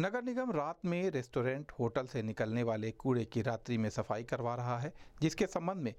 नगर निगम रात में restaurant hotel से निकलने वाले कूड़े की रात्रि में सफाई करवा रहा है जिसके संबंध में